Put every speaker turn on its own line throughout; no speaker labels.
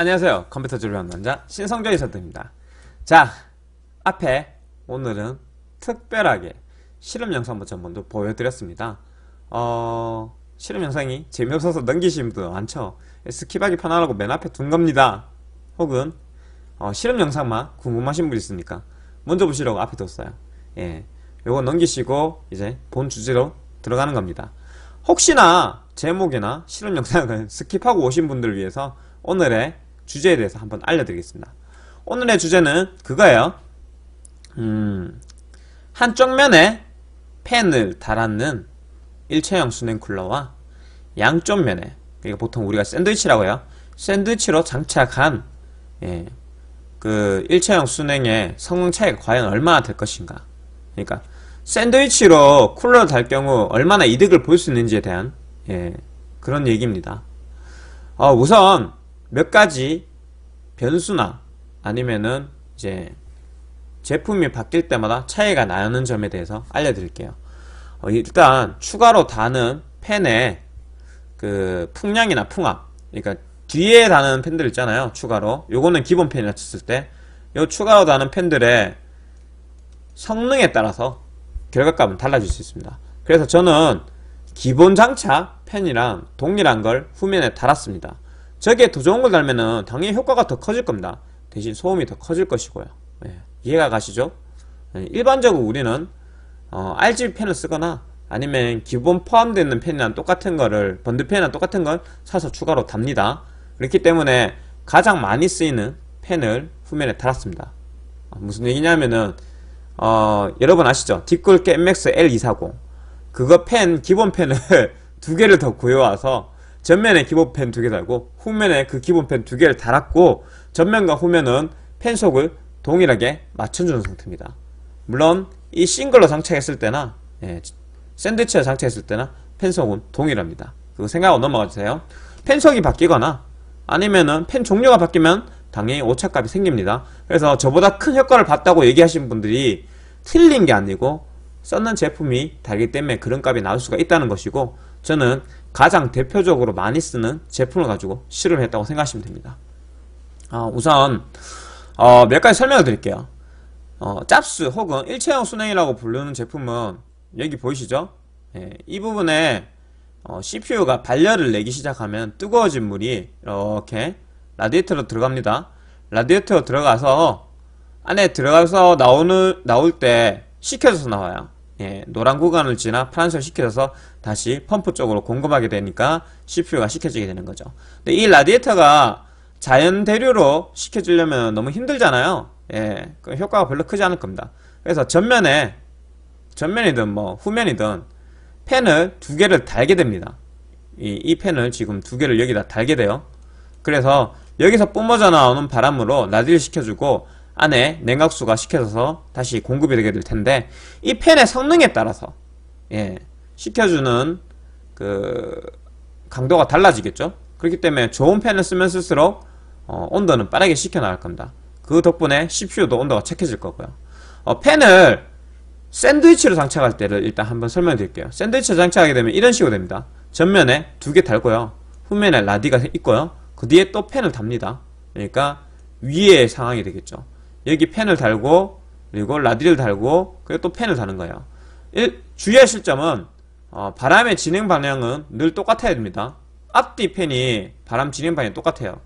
안녕하세요. 컴퓨터 조리한 남자 신성조 이사드입니다. 자, 앞에 오늘은 특별하게 실험 영상 먼저 먼저 보여드렸습니다. 어, 실험 영상이 재미없어서 넘기시는 분들 많죠? 스킵하기 편하라고 맨 앞에 둔 겁니다. 혹은 어, 실험 영상만 궁금하신 분 있습니까? 먼저 보시라고 앞에 뒀어요. 예, 요거 넘기시고 이제 본 주제로 들어가는 겁니다. 혹시나 제목이나 실험 영상을 스킵하고 오신 분들을 위해서 오늘의 주제에 대해서 한번 알려드리겠습니다. 오늘의 주제는 그거예요. 음, 한쪽 면에 펜을 달았는 일체형 수냉쿨러와 양쪽 면에 그러니까 보통 우리가 샌드위치라고 해요. 샌드위치로 장착한 예, 그 일체형 수냉의 성능 차이가 과연 얼마나 될 것인가. 그러니까 샌드위치로 쿨러를 달 경우 얼마나 이득을 볼 수 있는지에 대한 예, 그런 얘기입니다. 어, 우선 몇 가지 변수나 아니면은 이제 제품이 바뀔 때마다 차이가 나는 점에 대해서 알려드릴게요. 어, 일단 추가로 다는 펜의 그 풍량이나 풍압 그러니까 뒤에 다는 펜들 있잖아요. 추가로 요거는 기본 펜이라 쳤을 때 요 추가로 다는 펜들의 성능에 따라서 결과값은 달라질 수 있습니다. 그래서 저는 기본 장착 펜이랑 동일한 걸 후면에 달았습니다. 저게 더 좋은 걸 달면은 당연히 효과가 더 커질 겁니다. 대신 소음이 더 커질 것이고요. 예, 이해가 가시죠? 예, 일반적으로 우리는 어, RGB 펜을 쓰거나 아니면 기본 포함되는 펜이랑 똑같은 거를 번드펜이랑 똑같은 걸 사서 추가로 답니다. 그렇기 때문에 가장 많이 쓰이는 펜을 후면에 달았습니다. 아, 무슨 얘기냐면은 어, 여러분 아시죠? 뒷글게 MX L240 그거 펜 기본 펜을 두 개를 더 구해와서 전면에 기본 펜 두 개 달고 후면에 그 기본 펜 두 개를 달았고 전면과 후면은 펜 속을 동일하게 맞춰주는 상태입니다. 물론 이 싱글로 장착했을 때나 예, 샌드위치에 장착했을 때나 펜 속은 동일합니다. 그거 생각하고 넘어가주세요. 펜 속이 바뀌거나 아니면은 펜 종류가 바뀌면 당연히 오차값이 생깁니다. 그래서 저보다 큰 효과를 봤다고 얘기하신 분들이 틀린 게 아니고 썼는 제품이 다르기 때문에 그런 값이 나올 수가 있다는 것이고 저는 가장 대표적으로 많이 쓰는 제품을 가지고 실험했다고 생각하시면 됩니다. 어, 우선 어, 몇 가지 설명을 드릴게요. 어, 짭스 혹은 일체형 순행이라고 부르는 제품은 여기 보이시죠? 예, 이 부분에 어, CPU가 발열을 내기 시작하면 뜨거워진 물이 이렇게 라디에이터로 들어갑니다. 라디에이터로 들어가서 안에 들어가서 나오는 나올 때 식혀져서 나와요. 예, 노란 구간을 지나 파란색을 시켜서 다시 펌프 쪽으로 공급하게 되니까 CPU가 식혀지게 되는 거죠. 근데 이 라디에이터가 자연 대류로 식혀지려면 너무 힘들잖아요. 예, 그 효과가 별로 크지 않을 겁니다. 그래서 전면에 전면이든 뭐 후면이든 펜을 두 개를 달게 됩니다. 이, 이 펜을 지금 두 개를 여기다 달게 돼요. 그래서 여기서 뿜어져 나오는 바람으로 라디를 시켜주고 안에 냉각수가 식혀져서 다시 공급이 되게 될 텐데 이 팬의 성능에 따라서 예, 식혀주는 그 강도가 달라지겠죠. 그렇기 때문에 좋은 팬을 쓰면 쓸수록 어, 온도는 빠르게 식혀 나갈 겁니다. 그 덕분에 CPU도 온도가 착해질 거고요. 어, 팬을 샌드위치로 장착할 때를 일단 한번 설명드릴게요. 샌드위치로 장착하게 되면 이런 식으로 됩니다. 전면에 두 개 달고요. 후면에 라디가 있고요. 그 뒤에 또 팬을 답니다. 그러니까 위에 상황이 되겠죠. 여기 펜을 달고 그리고 라디를 달고 그리고 또 펜을 다는 거예요. 일, 주의하실 점은 어, 바람의 진행 방향은 늘 똑같아야 됩니다. 앞뒤 펜이 바람 진행 방향이 똑같아요.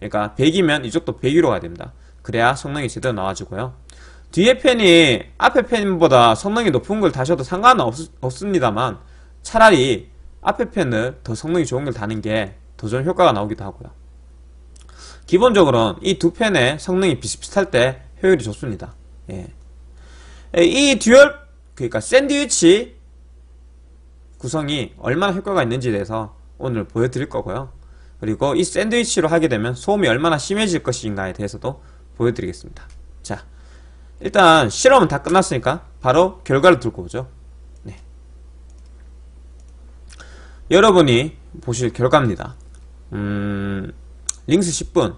그러니까 100이면 이쪽도 100으로 가야 됩니다. 그래야 성능이 제대로 나와지고요. 뒤에 펜이 앞에 펜보다 성능이 높은 걸 다셔도 상관없습니다만 은 차라리 앞에 펜을 더 성능이 좋은 걸 다는 게 더 좋은 효과가 나오기도 하고요. 기본적으로이 두 펜의 성능이 비슷비슷할 때 효율이 좋습니다. 예. 이 듀얼 그니까 샌드위치 구성이 얼마나 효과가 있는지에 대해서 오늘 보여드릴 거고요. 그리고 이 샌드위치로 하게 되면 소음이 얼마나 심해질 것인가에 대해서도 보여드리겠습니다. 자, 일단 실험은 다 끝났으니까 바로 결과를 들고 오죠. 네. 여러분이 보실 결과입니다. 음, 링스 10분,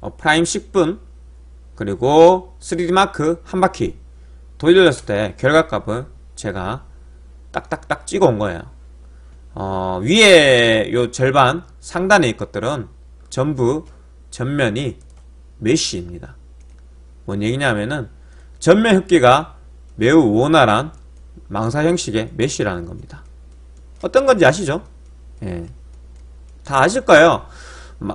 어, 프라임 10분, 그리고 3D 마크 한 바퀴 돌려줬을 때결과값은 제가 딱딱딱 찍어 온 거예요. 어, 위에 요 절반 상단에 있 것들은 전부 전면이 메쉬입니다. 뭔 얘기냐면은 전면 흡기가 매우 원활한 망사 형식의 메쉬라는 겁니다. 어떤 건지 아시죠? 예. 다 아실 거예요.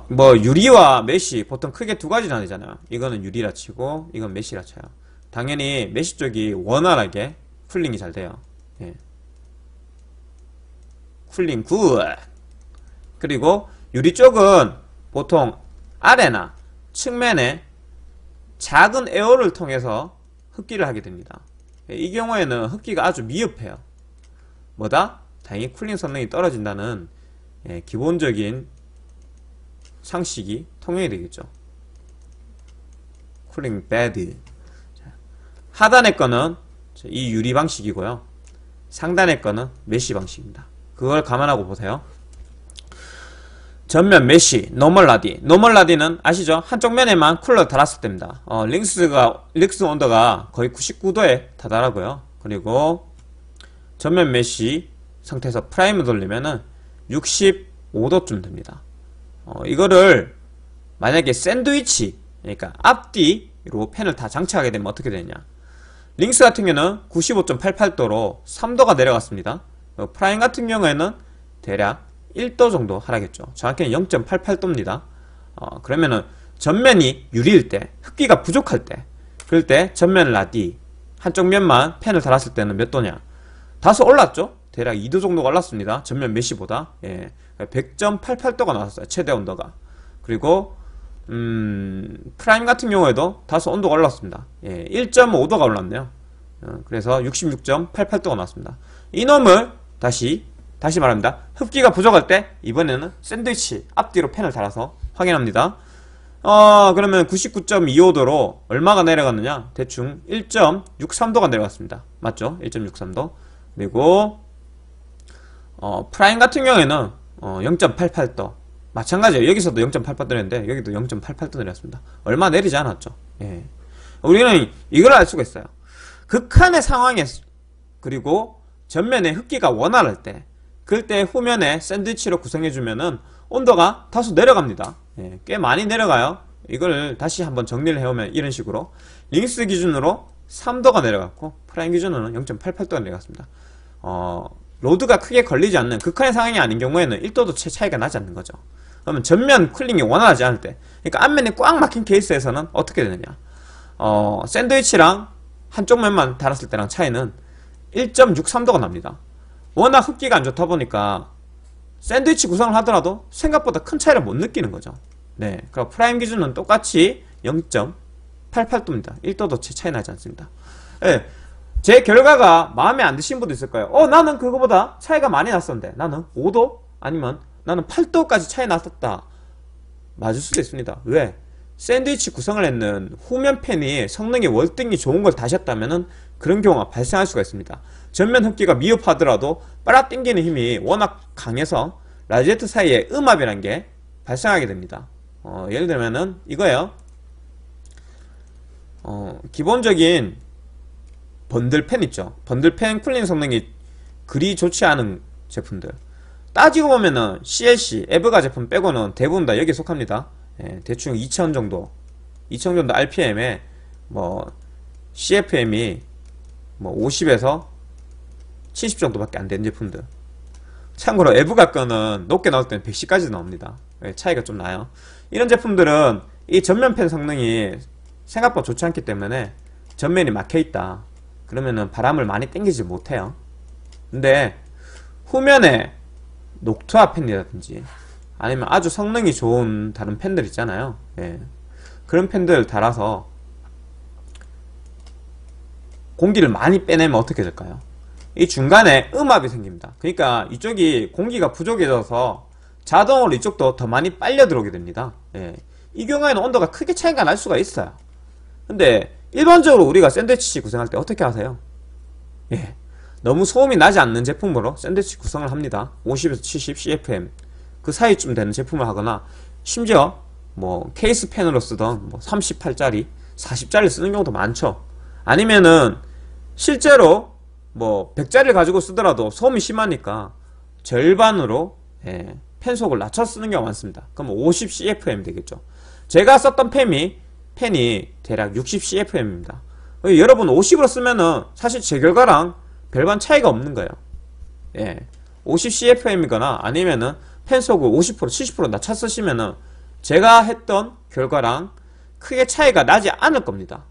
뭐 유리와 메시 보통 크게 두 가지 나뉘잖아요 이거는 유리라 치고 이건 메시라 쳐요 당연히 메시 쪽이 원활하게 쿨링이 잘 돼요 예. 쿨링 굿 그리고 유리 쪽은 보통 아래나 측면에 작은 에어를 통해서 흡기를 하게 됩니다 예. 이 경우에는 흡기가 아주 미흡해요 뭐다? 다행히 쿨링 성능이 떨어진다는 예. 기본적인 상식이 통용이 되겠죠. cooling bed. 하단의 거는 이 유리 방식이고요. 상단의 거는 메쉬 방식입니다. 그걸 감안하고 보세요. 전면 메쉬, 노멀 라디. 노멀 라디는 아시죠? 한쪽 면에만 쿨러 달았을 때입니다. 어, 링스가, 링스 온도가 거의 99도에 다다라고요. 그리고 전면 메쉬 상태에서 프라임 돌리면은 65도쯤 됩니다. 어, 이거를 만약에 샌드위치 그러니까 앞뒤로 펜을 다 장착하게 되면 어떻게 되냐 링스 같은 경우는 95.88도로 3도가 내려갔습니다 어, 프라임 같은 경우에는 대략 1도 정도 하락했죠 정확히는 0.88도입니다 어, 그러면은 전면이 유리일 때 흡기가 부족할 때 그럴 때 전면 라디 한쪽 면만 펜을 달았을 때는 몇 도냐 다소 올랐죠 대략 2도 정도 가 올랐습니다 전면 메시보다 예. 100.88도가 나왔어요. 최대 온도가. 그리고 음, 프라임 같은 경우에도 다소 온도가 올랐습니다. 예, 1.5도가 올랐네요. 어, 그래서 66.88도가 나왔습니다. 이놈을 다시 다시 말합니다. 흡기가 부족할 때 이번에는 샌드위치 앞뒤로 펜을 달아서 확인합니다. 어, 그러면 99.25도로 얼마가 내려갔느냐? 대충 1.63도가 내려갔습니다. 맞죠? 1.63도. 그리고 어, 프라임 같은 경우에는 어, 0.88도 마찬가지예요. 여기서도 0.88도였는데 여기도 0.88도 내렸습니다. 얼마 내리지 않았죠. 예. 우리는 이걸 알 수가 있어요. 극한의 상황에 그리고 전면에 흡기가 원활할 때 그럴 때 후면에 샌드위치로 구성해주면은 온도가 다소 내려갑니다. 예, 꽤 많이 내려가요. 이걸 다시 한번 정리를 해오면 이런 식으로 링스 기준으로 3도가 내려갔고 프라임 기준으로는 0.88도가 내려갔습니다. 어, 로드가 크게 걸리지 않는 극한의 상황이 아닌 경우에는 1도도 채 차이가 나지 않는 거죠. 그러면 전면 쿨링이 원활하지 않을 때 그러니까 앞면에꽉 막힌 케이스에서는 어떻게 되느냐 어, 샌드위치랑 한쪽 면만 달았을 때랑 차이는 1.63도가 납니다. 워낙 흡기가 안 좋다 보니까 샌드위치 구성을 하더라도 생각보다 큰 차이를 못 느끼는 거죠. 네, 그럼 프라임 기준은 똑같이 0.88도입니다. 1도도 채 차이 나지 않습니다. 예, 네, 제 결과가 마음에 안 드신 분도 있을 거예요. 어 나는 그거보다 차이가 많이 났었는데 나는 5도 아니면 나는 8도까지 차이 났었다. 맞을 수도 있습니다. 왜? 샌드위치 구성을 했는 후면팬이 성능이 월등히 좋은 걸 다셨다면 그런 경우가 발생할 수가 있습니다. 전면 흡기가 미흡하더라도 빨아당기는 힘이 워낙 강해서 라제트 사이에 음압이란 게 발생하게 됩니다. 어, 예를 들면은 이거예요. 어, 기본적인 번들펜 있죠. 번들펜 쿨링 성능이 그리 좋지 않은 제품들. 따지고 보면은 CLC, 에브가 제품 빼고는 대부분 다 여기에 속합니다. 예, 대충 2000 정도, 2000 정도 RPM에 뭐 CFM이 뭐 50에서 70 정도밖에 안 되는 제품들. 참고로 에브가 거는 높게 나올 때는 110까지 나옵니다. 예, 차이가 좀 나요. 이런 제품들은 이 전면펜 성능이 생각보다 좋지 않기 때문에 전면이 막혀있다. 그러면은 바람을 많이 땡기지 못해요 근데 후면에 녹투아 팬이라든지 아니면 아주 성능이 좋은 다른 팬들 있잖아요 예. 그런 팬들 달아서 공기를 많이 빼내면 어떻게 될까요? 이 중간에 음압이 생깁니다 그러니까 이쪽이 공기가 부족해져서 자동으로 이쪽도 더 많이 빨려 들어오게 됩니다 예. 이 경우에는 온도가 크게 차이가 날 수가 있어요 근데 일반적으로 우리가 샌드위치 구성할 때 어떻게 하세요? 예. 너무 소음이 나지 않는 제품으로 샌드위치 구성을 합니다. 50에서 70 CFM 그 사이쯤 되는 제품을 하거나 심지어 뭐 케이스 펜으로 쓰던 뭐 38짜리, 40짜리 쓰는 경우도 많죠. 아니면은 실제로 뭐 100짜리를 가지고 쓰더라도 소음이 심하니까 절반으로 예, 펜속을 낮춰 쓰는 경우가 많습니다. 그럼 50 CFM 되겠죠. 제가 썼던 펜이 펜이 대략 60cfm입니다. 어, 여러분 50으로 쓰면은 사실 제 결과랑 별반 차이가 없는 거예요. 예. 50cfm이거나 아니면은 펜속을 50% 70% 낮춰 쓰시면은 제가 했던 결과랑 크게 차이가 나지 않을 겁니다.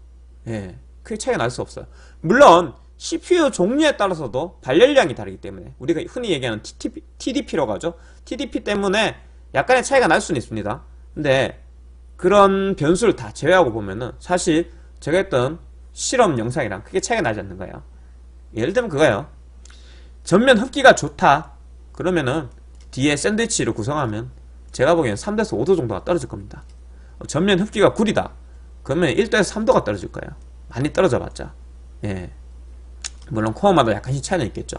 예. 크게 차이가 날 수 없어요. 물론 CPU 종류에 따라서도 발열량이 다르기 때문에 우리가 흔히 얘기하는 TDP라고 하죠. TDP 때문에 약간의 차이가 날 수는 있습니다. 근데 그런 변수를 다 제외하고 보면은 사실 제가 했던 실험 영상이랑 크게 차이가 나지 않는 거예요. 예를 들면 그거예요. 전면 흡기가 좋다. 그러면은 뒤에 샌드위치를 구성하면 제가 보기엔 3도에서 5도 정도가 떨어질 겁니다. 어, 전면 흡기가 구리다. 그러면 1도에서 3도가 떨어질 거예요. 많이 떨어져 봤자. 예. 물론 코어마다 약간씩 차이는 있겠죠.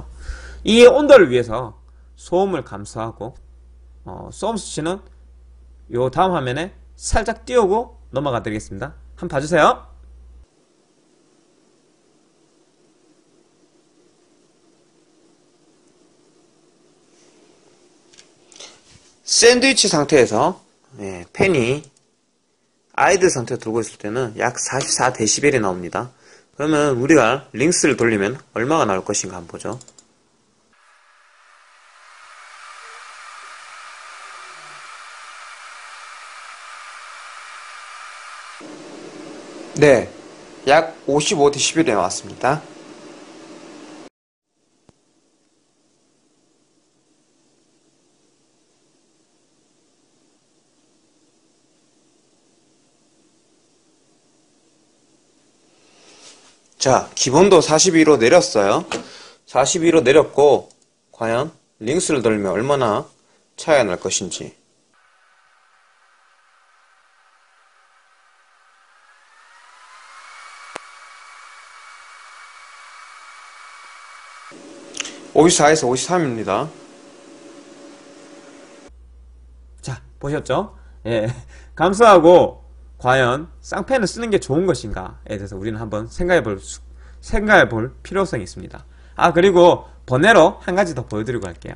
이 온도를 위해서 소음을 감소하고 어, 소음 수치는 요 다음 화면에 살짝 띄우고 넘어가 드리겠습니다. 한번 봐주세요. 샌드위치 상태에서 예, 팬이 아이들 상태로 돌고 있을 때는 약 44dB이 나옵니다. 그러면 우리가 링스를 돌리면 얼마가 나올 것인가 한번 보죠. 네, 약 55dB에 나왔습니다. 자, 기본도 42로 내렸어요. 42로 내렸고 과연 링스를 돌리면 얼마나 차이가 날 것인지 54에서 53입니다. 자, 보셨죠? 예. 감수하고 과연 쌍펜을 쓰는 게 좋은 것인가에 대해서 우리는 한번 생각해 볼 생각해 볼 필요성이 있습니다. 아, 그리고 번외로 한 가지 더 보여드리고 할게요.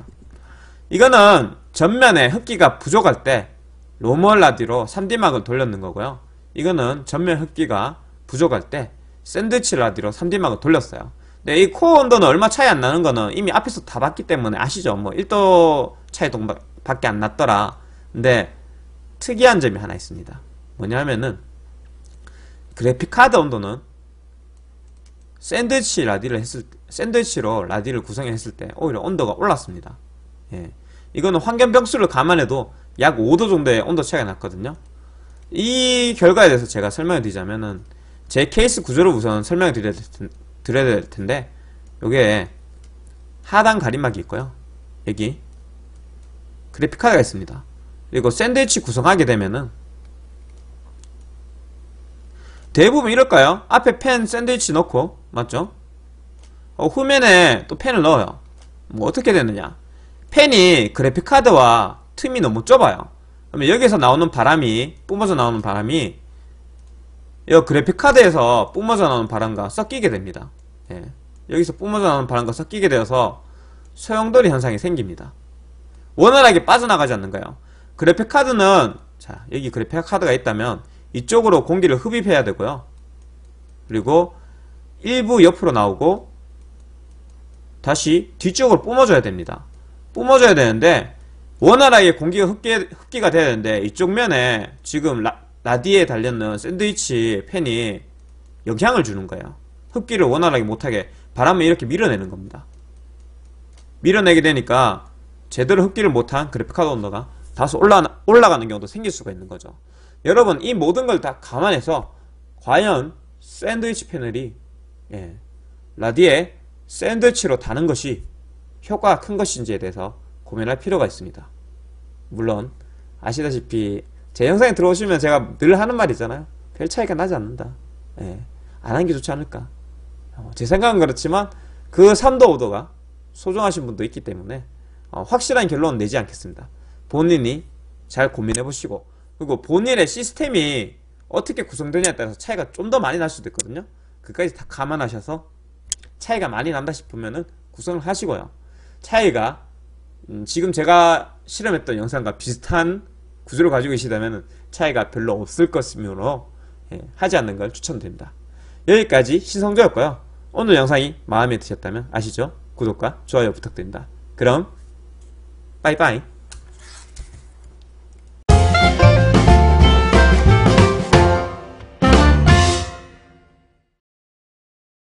이거는 전면에 흡기가 부족할 때 로멀라디로 3D막을 돌렸는 거고요. 이거는 전면 흡기가 부족할 때 샌드위치 라디로 3D막을 돌렸어요. 네, 이 코어 온도는 얼마 차이 안 나는 거는 이미 앞에서 다 봤기 때문에 아시죠? 뭐 1도 차이 밖에 안 났더라. 근데 특이한 점이 하나 있습니다. 뭐냐면은 그래픽카드 온도는 샌드위치 라디를 했을 샌드위치로 라디를 구성했을 때 오히려 온도가 올랐습니다. 예. 이거는 환경 변수를 감안해도 약 5도 정도의 온도 차이가 났거든요. 이 결과에 대해서 제가 설명을 드리자면은 제 케이스 구조를 우선 설명을 드려야 드려야 될 텐데 요게 하단 가림막이 있고요. 여기 그래픽 카드가 있습니다. 그리고 샌드위치 구성하게 되면은 대부분 이럴까요? 앞에 펜 샌드위치 넣고 맞죠? 어, 후면에 또 펜을 넣어요. 뭐 어떻게 되느냐? 펜이 그래픽 카드와 틈이 너무 좁아요. 그러면 여기서 나오는 바람이 뿜어져 나오는 바람이 이 그래픽카드에서 뿜어져 나오는 바람과 섞이게 됩니다. 예. 여기서 뿜어져 나오는 바람과 섞이게 되어서 소용돌이 현상이 생깁니다. 원활하게 빠져나가지 않는거예요 그래픽카드는 자 여기 그래픽카드가 있다면 이쪽으로 공기를 흡입해야 되고요. 그리고 일부 옆으로 나오고 다시 뒤쪽으로 뿜어줘야 됩니다. 뿜어줘야 되는데 원활하게 공기가 흡기, 흡기가 돼야 되는데 이쪽 면에 지금 라, 라디에 달렸는 샌드위치 팬이 영향을 주는 거예요. 흡기를 원활하게 못하게 바람을 이렇게 밀어내는 겁니다. 밀어내게 되니까 제대로 흡기를 못한 그래픽카드 온도가 다소 올라, 올라가는 경우도 생길 수가 있는 거죠. 여러분 이 모든 걸 다 감안해서 과연 샌드위치 패널이 예, 라디에 샌드위치로 다는 것이 효과가 큰 것인지에 대해서 고민할 필요가 있습니다. 물론 아시다시피 제 영상에 들어오시면 제가 늘 하는 말 있잖아요. 별 차이가 나지 않는다. 예. 안 하는 게 좋지 않을까. 어, 제 생각은 그렇지만 그 3도 5도가 소중하신 분도 있기 때문에 어, 확실한 결론은 내지 않겠습니다. 본인이 잘 고민해 보시고 그리고 본인의 시스템이 어떻게 구성되냐에 따라서 차이가 좀 더 많이 날 수도 있거든요. 그까지 다 감안하셔서 차이가 많이 난다 싶으면은 구성을 하시고요. 차이가 음, 지금 제가 실험했던 영상과 비슷한 구조를 가지고 계시다면 차이가 별로 없을 것이므로 예, 하지 않는 걸 추천드립니다. 여기까지 신성조였고요. 오늘 영상이 마음에 드셨다면 아시죠? 구독과 좋아요 부탁드립니다. 그럼 빠이빠이